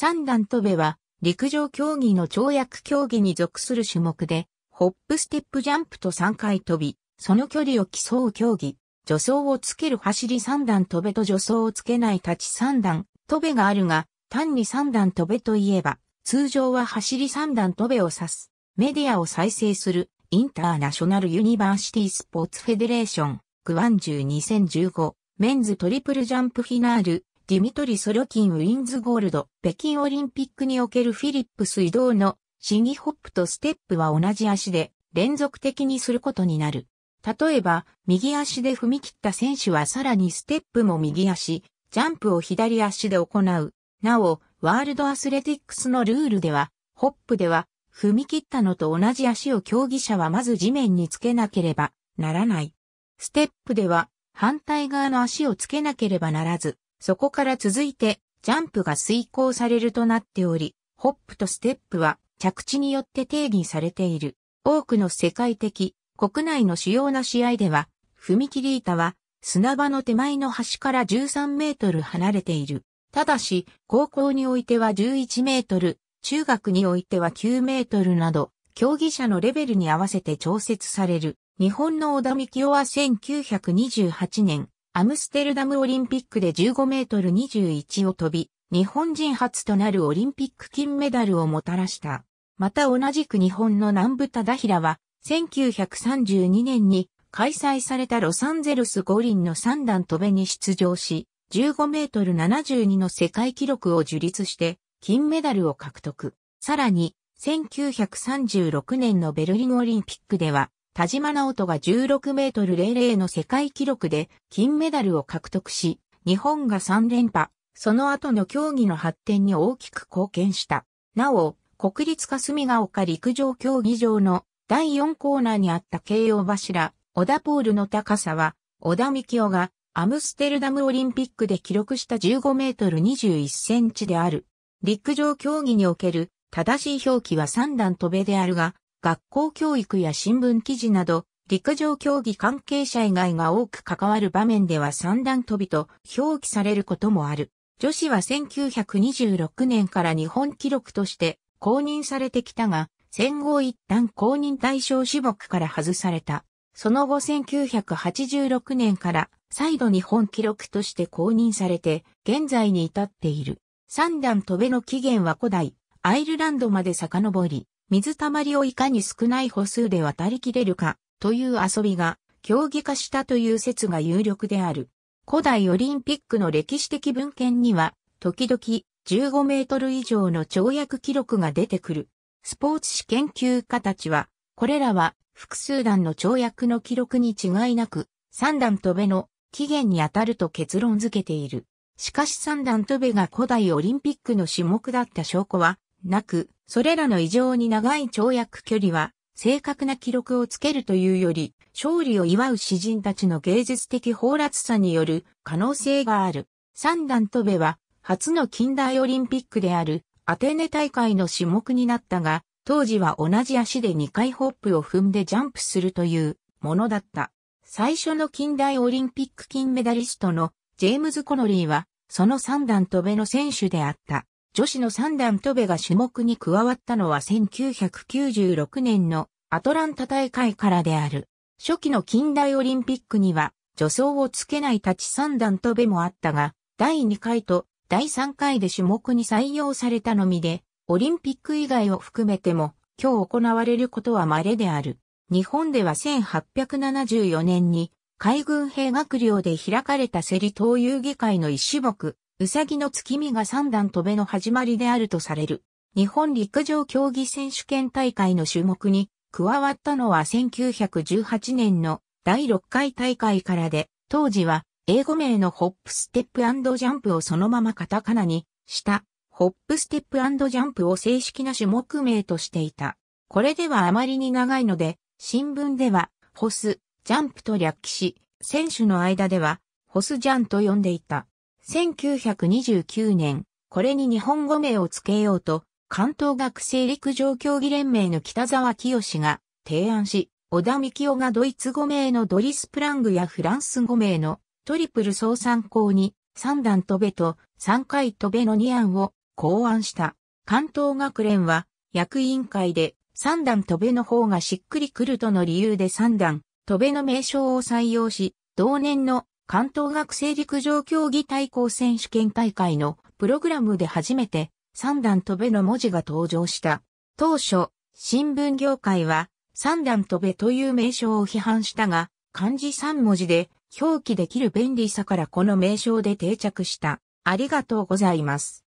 三段跳べは、陸上競技の跳躍競技に属する種目で、ホップステップジャンプと3回跳び、その距離を競う競技、助走をつける走り三段跳べと助走をつけない立ち三段跳べがあるが、単に三段跳べといえば、通常は走り三段跳べを指す。メディアを再生する、インターナショナルユニバーシティスポーツフェデレーション、クワンジュ2015、メンズトリプルジャンプフィナール、ディミトリ・ソロキン・ウィンズゴールド、北京オリンピックにおけるフィリップス移動のシギホップとステップは同じ足で連続的にすることになる。例えば、右足で踏み切った選手はさらにステップも右足、ジャンプを左足で行う。なお、ワールドアスレティックスのルールでは、ホップでは、踏み切ったのと同じ足を競技者はまず地面につけなければならない。ステップでは、反対側の足をつけなければならず、そこから続いて、ジャンプが遂行されるとなっており、ホップとステップは着地によって定義されている。多くの世界的、国内の主要な試合では、踏切板は砂場の手前の端から13メートル離れている。ただし、高校においては11メートル、中学においては9メートルなど、競技者のレベルに合わせて調節される。日本の小田幹夫は1928年、アムステルダムオリンピックで15メートル21を飛び、日本人初となるオリンピック金メダルをもたらした。また同じく日本の南部忠平は、1932年に開催されたロサンゼルス五輪の三段飛べに出場し、15メートル72の世界記録を樹立して、金メダルを獲得。さらに、1936年のベルリンオリンピックでは、田島直人が16メートル00の世界記録で金メダルを獲得し、日本が3連覇、その後の競技の発展に大きく貢献した。なお、国立霞ヶ丘陸上競技場の第4コーナーにあった慶応柱、小田ポールの高さは、小田幹夫がアムステルダムオリンピックで記録した15メートル21センチである。陸上競技における正しい表記は3段飛べであるが、学校教育や新聞記事など、陸上競技関係者以外が多く関わる場面では三段飛びと表記されることもある。女子は1926年から日本記録として公認されてきたが、戦後一旦公認対象種目から外された。その後1986年から再度日本記録として公認されて現在に至っている。三段飛べの起源は古代アイルランドまで遡り、水たまりをいかに少ない歩数で渡りきれるかという遊びが競技化したという説が有力である。古代オリンピックの歴史的文献には、時々15メートル以上の跳躍記録が出てくる。スポーツ史研究家たちは、これらは複数段の跳躍の記録に違いなく、3段飛べの起源にあたると結論付けている。しかし3段飛べが古代オリンピックの種目だった証拠はなく、それらの異常に長い跳躍距離は、正確な記録をつけるというより、勝利を祝う詩人たちの芸術的放辣さによる可能性がある。三段飛べは、初の近代オリンピックであるアテネ大会の種目になったが、当時は同じ足で2回ホップを踏んでジャンプするというものだった。最初の近代オリンピック金メダリストのジェームズ・コノリーは、その三段飛べの選手であった。女子の三段飛べが種目に加わったのは1996年のアトランタ大会からである。初期の近代オリンピックには助走をつけない立ち三段飛べもあったが、第2回と第3回で種目に採用されたのみで、オリンピック以外を含めても、今日行われることは稀である。日本では1874年に海軍兵学寮で開かれた競り東遊議会の一種目、うさぎの月見が三段飛べの始まりであるとされる。日本陸上競技選手権大会の種目に加わったのは1918年の第6回大会からで、当時は英語名のホップステップジャンプをそのままカタカナにした、ホップステップジャンプを正式な種目名としていた。これではあまりに長いので、新聞では、ホス、ジャンプと略記し、選手の間では、ホスジャンと呼んでいた。1929年、これに日本語名を付けようと、関東学生陸上競技連盟の北沢清が提案し、小田幹夫がドイツ語名のドリスプラングやフランス語名のトリプル総参考に3段飛べと3回飛べの2案を考案した。関東学連は役員会で3段飛べの方がしっくりくるとの理由で3段飛べの名称を採用し、同年の関東学生陸上競技対抗選手権大会のプログラムで初めて三段飛べの文字が登場した。当初、新聞業界は三段飛べという名称を批判したが、漢字3文字で表記できる便利さからこの名称で定着した。ありがとうございます。